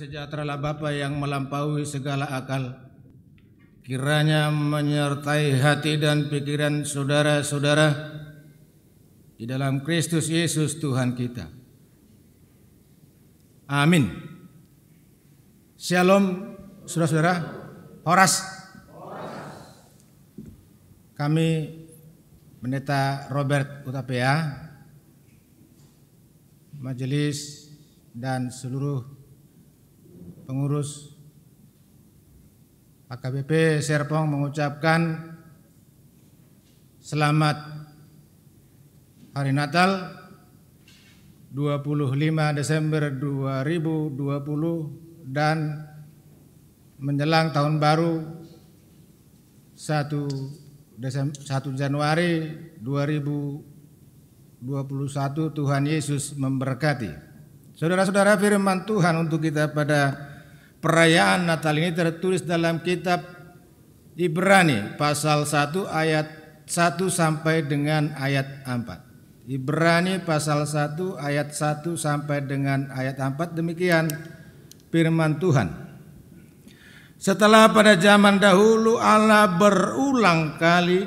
Sejahteralah Bapa yang melampaui segala akal. Kiranya menyertai hati dan pikiran saudara-saudara di dalam Kristus Yesus Tuhan kita. Amin. Shalom saudara-saudara. Horas. Kami Pendeta Robert Utapea Majelis dan seluruh pengurus AKBP Serpong mengucapkan selamat Hari Natal 25 Desember 2020 dan menjelang tahun baru 1 Desember 1 Januari 2021 Tuhan Yesus memberkati. Saudara-saudara firman Tuhan untuk kita pada Perayaan Natal ini tertulis dalam kitab Ibrani pasal 1 ayat 1 sampai dengan ayat 4. Ibrani pasal 1 ayat 1 sampai dengan ayat 4 demikian firman Tuhan. Setelah pada zaman dahulu Allah berulang kali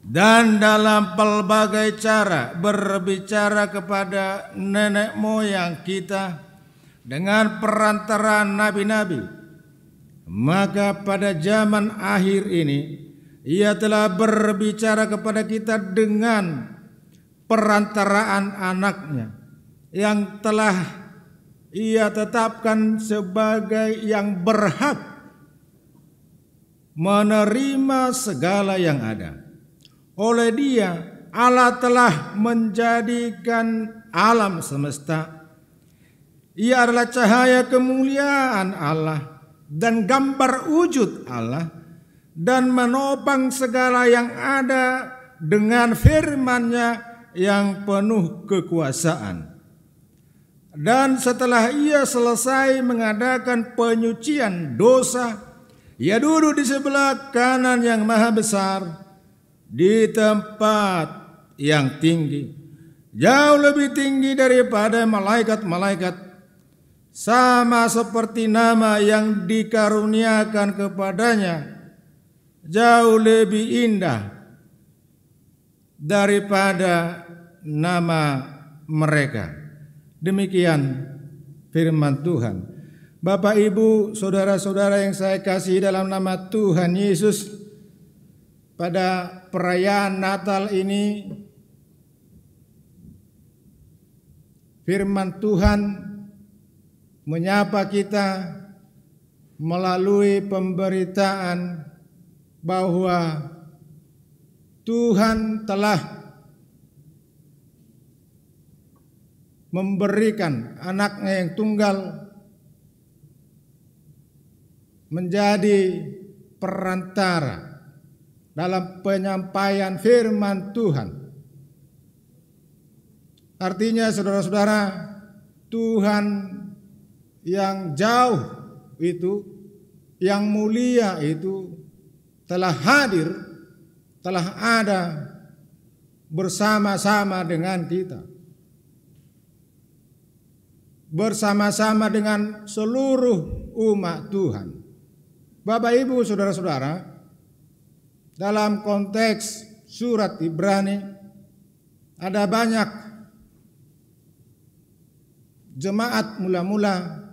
dan dalam pelbagai cara berbicara kepada nenek moyang kita dengan perantaraan nabi-nabi maka pada zaman akhir ini ia telah berbicara kepada kita dengan perantaraan anaknya yang telah ia tetapkan sebagai yang berhak menerima segala yang ada. Oleh dia Allah telah menjadikan alam semesta ia adalah cahaya kemuliaan Allah dan gambar wujud Allah dan menopang segala yang ada dengan firman-Nya yang penuh kekuasaan. Dan setelah ia selesai mengadakan penyucian dosa, ia duduk di sebelah kanan yang maha besar di tempat yang tinggi, jauh lebih tinggi daripada malaikat-malaikat sama seperti nama yang dikaruniakan kepadanya jauh lebih indah daripada nama mereka. Demikian firman Tuhan. Bapak, Ibu, saudara-saudara yang saya kasih dalam nama Tuhan Yesus pada perayaan Natal ini firman Tuhan menyapa kita melalui pemberitaan bahwa Tuhan telah memberikan anaknya yang tunggal menjadi perantara dalam penyampaian firman Tuhan. Artinya saudara-saudara, Tuhan yang jauh itu yang mulia itu telah hadir, telah ada bersama-sama dengan kita. Bersama-sama dengan seluruh umat Tuhan. Bapak Ibu, saudara-saudara, dalam konteks surat Ibrani ada banyak jemaat mula-mula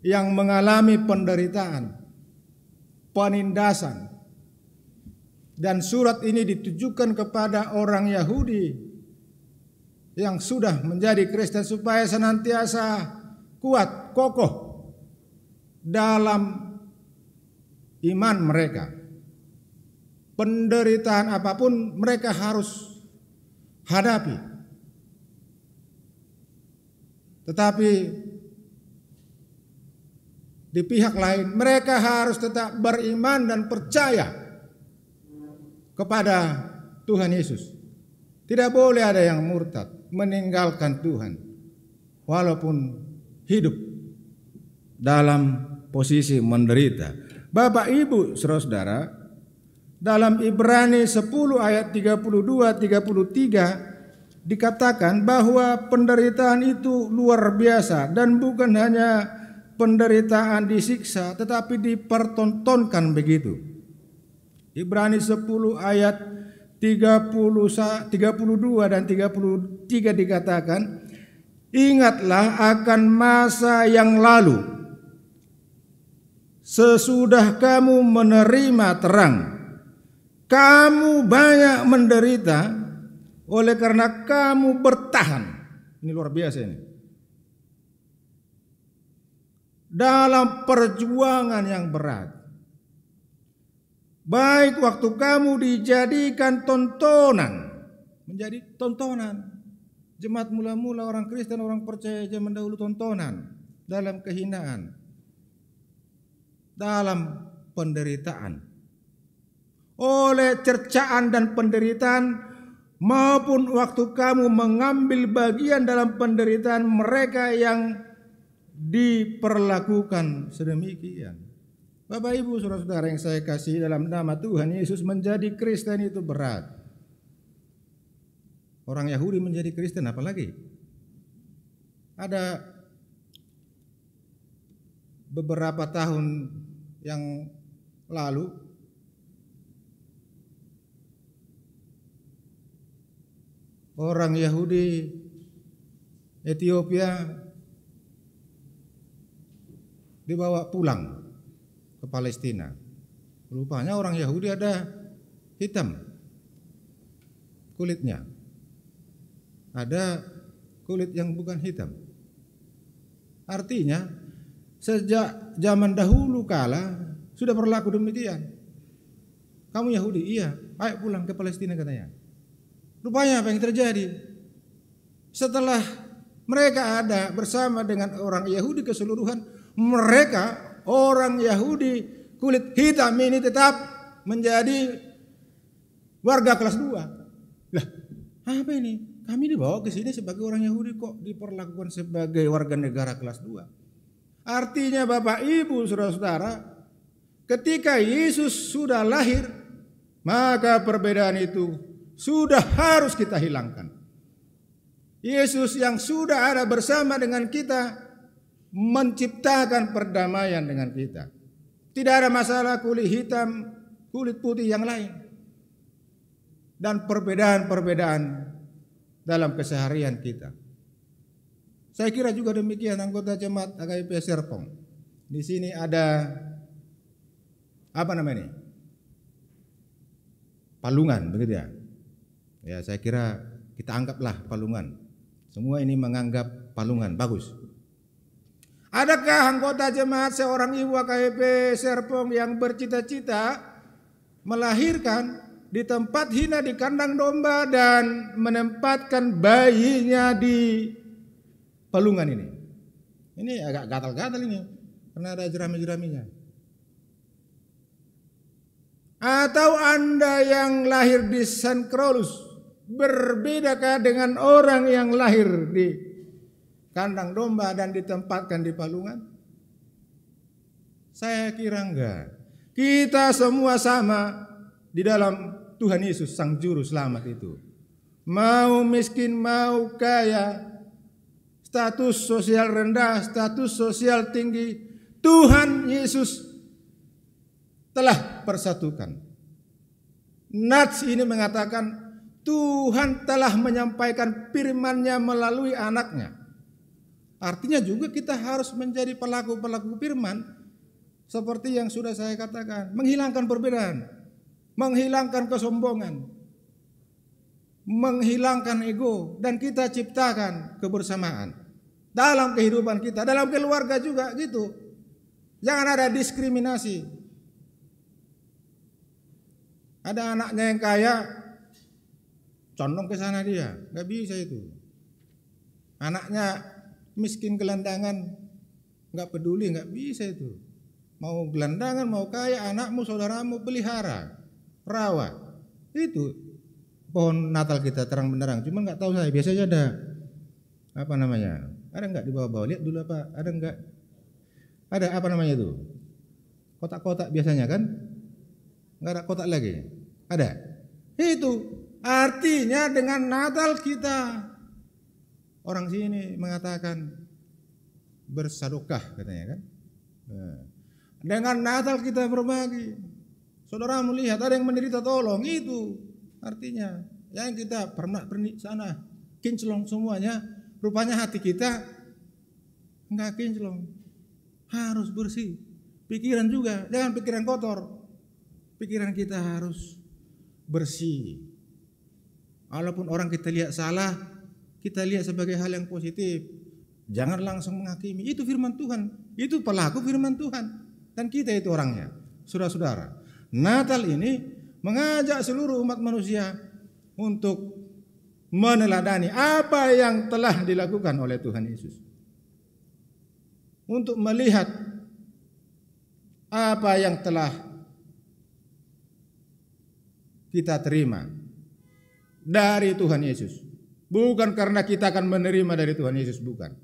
yang mengalami penderitaan, penindasan. Dan surat ini ditujukan kepada orang Yahudi yang sudah menjadi Kristen supaya senantiasa kuat, kokoh dalam iman mereka. Penderitaan apapun mereka harus hadapi. Tetapi di pihak lain, mereka harus tetap beriman dan percaya kepada Tuhan Yesus. Tidak boleh ada yang murtad meninggalkan Tuhan, walaupun hidup dalam posisi menderita. Bapak Ibu, saudara-saudara, dalam Ibrani 10 ayat 32 33 dikatakan bahwa penderitaan itu luar biasa dan bukan hanya penderitaan disiksa tetapi dipertontonkan begitu. Ibrani 10 ayat 30, 32 dan 33 dikatakan, Ingatlah akan masa yang lalu Sesudah kamu menerima terang Kamu banyak menderita Oleh karena kamu bertahan Ini luar biasa ini dalam perjuangan yang berat. Baik waktu kamu dijadikan tontonan, menjadi tontonan. Jemaat mula-mula orang Kristen, orang percaya zaman dahulu tontonan dalam kehinaan, dalam penderitaan. Oleh cercaan dan penderitaan, maupun waktu kamu mengambil bagian dalam penderitaan mereka yang diperlakukan sedemikian. Bapak Ibu saudara-saudara yang saya kasih dalam nama Tuhan Yesus menjadi Kristen itu berat. Orang Yahudi menjadi Kristen apalagi? Ada beberapa tahun yang lalu orang Yahudi Ethiopia dibawa pulang ke Palestina. Rupanya orang Yahudi ada hitam kulitnya. Ada kulit yang bukan hitam. Artinya sejak zaman dahulu kala sudah berlaku demikian. Kamu Yahudi? Iya. Ayo pulang ke Palestina katanya. Rupanya apa yang terjadi? Setelah mereka ada bersama dengan orang Yahudi keseluruhan, mereka orang Yahudi kulit hitam ini tetap menjadi warga kelas 2. Lah, apa ini? Kami dibawa ke sini sebagai orang Yahudi kok diperlakukan sebagai warga negara kelas 2. Artinya Bapak Ibu Saudara-saudara, ketika Yesus sudah lahir, maka perbedaan itu sudah harus kita hilangkan. Yesus yang sudah ada bersama dengan kita menciptakan perdamaian dengan kita. Tidak ada masalah kulit hitam, kulit putih yang lain. Dan perbedaan-perbedaan dalam keseharian kita. Saya kira juga demikian anggota jemaat AKP Serpong. Di sini ada apa namanya ini? Palungan begitu ya. Ya saya kira kita anggaplah palungan. Semua ini menganggap palungan bagus. Adakah anggota jemaat seorang ibu AKP Serpong yang bercita-cita melahirkan di tempat hina di kandang domba dan menempatkan bayinya di pelungan ini? Ini agak gatal-gatal ini karena ada jerami-jeraminya. Atau Anda yang lahir di San Krolus berbedakah dengan orang yang lahir di kandang domba dan ditempatkan di palungan? Saya kira enggak. Kita semua sama di dalam Tuhan Yesus Sang Juru Selamat itu. Mau miskin, mau kaya, status sosial rendah, status sosial tinggi, Tuhan Yesus telah persatukan. Nats ini mengatakan Tuhan telah menyampaikan firman-Nya melalui Anak-Nya. Artinya juga kita harus menjadi pelaku-pelaku firman seperti yang sudah saya katakan, menghilangkan perbedaan, menghilangkan kesombongan, menghilangkan ego dan kita ciptakan kebersamaan dalam kehidupan kita, dalam keluarga juga gitu. Jangan ada diskriminasi. Ada anaknya yang kaya condong ke sana dia, nggak bisa itu. Anaknya miskin gelandangan nggak peduli nggak bisa itu mau gelandangan mau kaya anakmu saudaramu pelihara rawat itu pohon Natal kita terang benderang cuma nggak tahu saya biasanya ada apa namanya ada nggak di bawah-bawah lihat dulu apa ada nggak ada apa namanya itu kotak-kotak biasanya kan nggak ada kotak lagi ada itu artinya dengan Natal kita Orang sini mengatakan bersadokah katanya kan. Nah. Dengan Natal kita berbagi. Saudara melihat ada yang menderita tolong itu artinya yang kita pernah pernik sana kinclong semuanya rupanya hati kita nggak kinclong harus bersih pikiran juga jangan pikiran kotor pikiran kita harus bersih walaupun orang kita lihat salah kita lihat sebagai hal yang positif. Jangan langsung menghakimi. Itu firman Tuhan. Itu pelaku firman Tuhan. Dan kita itu orangnya. Saudara-saudara. Natal ini mengajak seluruh umat manusia untuk meneladani apa yang telah dilakukan oleh Tuhan Yesus. Untuk melihat apa yang telah kita terima dari Tuhan Yesus. Bukan karena kita akan menerima dari Tuhan Yesus, bukan.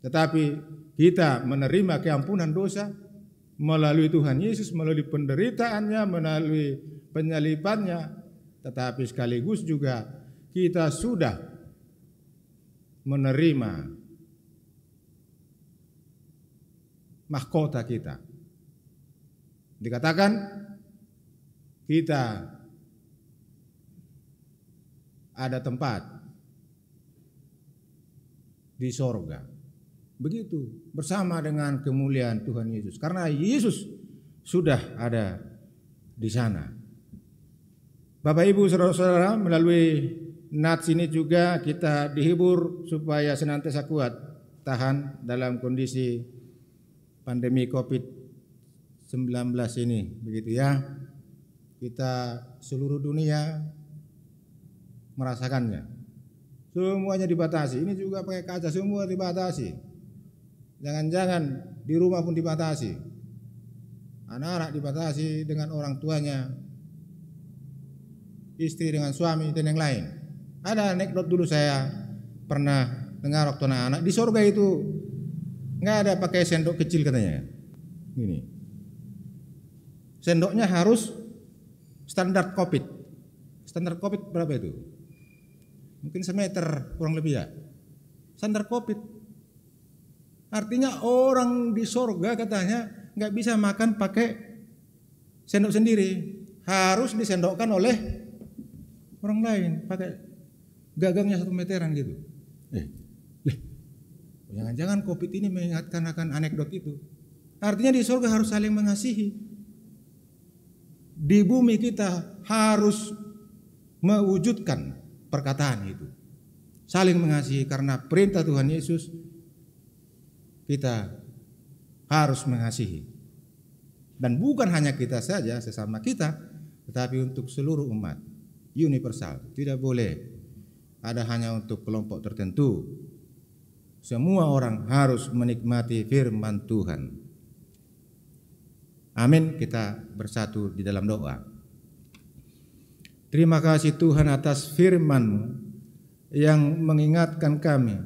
Tetapi kita menerima keampunan dosa melalui Tuhan Yesus, melalui penderitaannya, melalui penyalipannya. Tetapi sekaligus juga kita sudah menerima mahkota kita. Dikatakan kita ada tempat di sorga. Begitu bersama dengan kemuliaan Tuhan Yesus. Karena Yesus sudah ada di sana. Bapak Ibu saudara-saudara melalui nats ini juga kita dihibur supaya senantiasa kuat tahan dalam kondisi pandemi Covid-19 ini begitu ya. Kita seluruh dunia merasakannya. Semuanya dibatasi. Ini juga pakai kaca, semua dibatasi. Jangan-jangan di rumah pun dibatasi. Anak-anak dibatasi dengan orang tuanya, istri dengan suami dan yang lain. Ada anekdot dulu saya pernah dengar waktu anak-anak di surga itu nggak ada pakai sendok kecil katanya. Gini. Sendoknya harus standar COVID. Standar COVID berapa itu? mungkin semeter kurang lebih ya sandar covid artinya orang di sorga katanya nggak bisa makan pakai sendok sendiri harus disendokkan oleh orang lain pakai gagangnya satu meteran gitu eh, eh. jangan-jangan covid ini mengingatkan akan anekdot itu artinya di sorga harus saling mengasihi di bumi kita harus mewujudkan perkataan itu. Saling mengasihi karena perintah Tuhan Yesus kita harus mengasihi. Dan bukan hanya kita saja sesama kita, tetapi untuk seluruh umat universal. Tidak boleh ada hanya untuk kelompok tertentu. Semua orang harus menikmati firman Tuhan. Amin, kita bersatu di dalam doa. Terima kasih Tuhan atas firman-Mu yang mengingatkan kami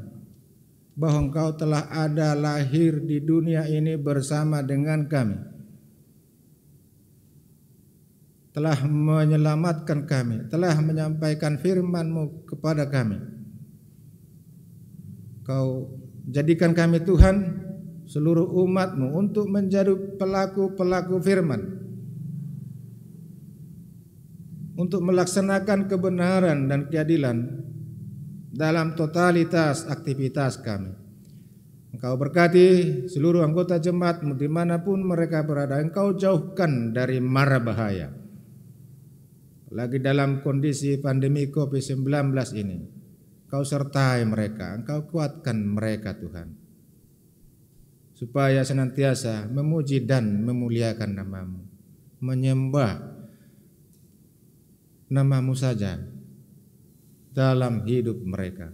bahwa Engkau telah ada lahir di dunia ini bersama dengan kami. Telah menyelamatkan kami, telah menyampaikan firman-Mu kepada kami. Kau jadikan kami Tuhan seluruh umat-Mu untuk menjadi pelaku-pelaku firman untuk melaksanakan kebenaran dan keadilan dalam totalitas aktivitas kami. Engkau berkati seluruh anggota jemaat dimanapun mereka berada. Engkau jauhkan dari mara bahaya. Lagi dalam kondisi pandemi COVID-19 ini. Engkau sertai mereka. Engkau kuatkan mereka Tuhan. Supaya senantiasa memuji dan memuliakan namamu. Menyembah namamu saja dalam hidup mereka.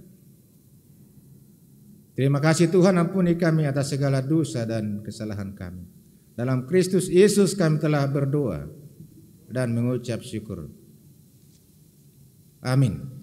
Terima kasih Tuhan ampuni kami atas segala dosa dan kesalahan kami. Dalam Kristus Yesus kami telah berdoa dan mengucap syukur. Amin.